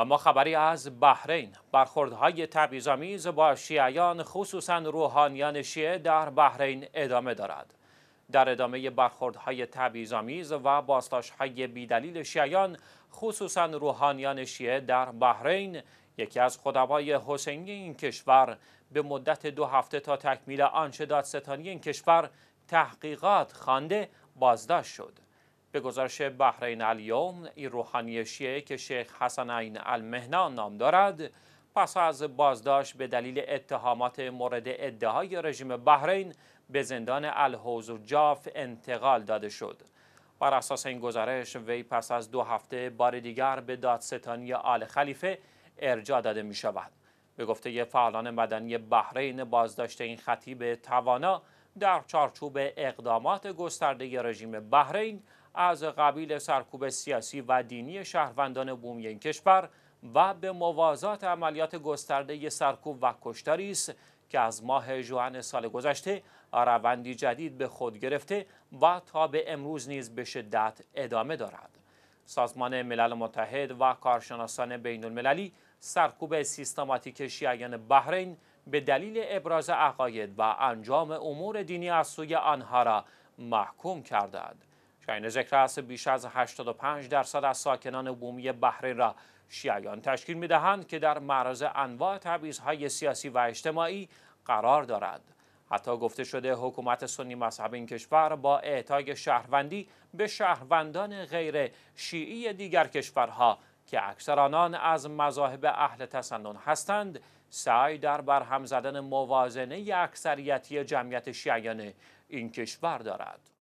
و ما خبری از بحرین برخوردهای تبعیض‌آمیز با شیعیان خصوصا روحانیان شیعه در بحرین ادامه دارد در ادامه برخوردهای تبعیض‌آمیز و بازداشت‌های بیدلیل شیعیان خصوصا روحانیان شیعه در بحرین یکی از خدوای حسینی این کشور به مدت دو هفته تا تکمیل آنچه دادستانی این کشور تحقیقات خوانده بازداشت شد به گزارش بحرین الیوم این روحانی شیعه که شیخ حسن عین المهنان نام دارد پس از بازداشت به دلیل اتهامات مورد ادعای رژیم بحرین به زندان الحوز و جاف انتقال داده شد بر اساس این گزارش وی پس از دو هفته بار دیگر به دادستانی آل خلیفه ارجا داده می شود به گفته فعالان مدنی بحرین بازداشت این خطیب توانا در چارچوب اقدامات گسترده رژیم بحرین از قبیل سرکوب سیاسی و دینی شهروندان بومی این کشور و به موازات عملیات گسترده سرکوب و کشتاری است که از ماه جوان سال گذشته روندی جدید به خود گرفته و تا به امروز نیز به شدت ادامه دارد. سازمان ملل متحد و کارشناسان بین المللی سرکوب سیستماتیک شیعیان بحرین به دلیل ابراز عقاید و انجام امور دینی از سوی آنها را محکوم کردند. شاین ذکر است بیش از 85 درصد از ساکنان بومی بحرین را شیعیان تشکیل میدهند که در معرض انواع تبعیض‌های سیاسی و اجتماعی قرار دارند. حتی گفته شده حکومت سنی مذهب این کشور با اعطای شهروندی به شهروندان غیر شیعی دیگر کشورها که اکثر آنان از مذاهب اهل تسنن هستند سعی در برهم زدن موازنه اکثریتی جمعیت شیعیان این کشور دارد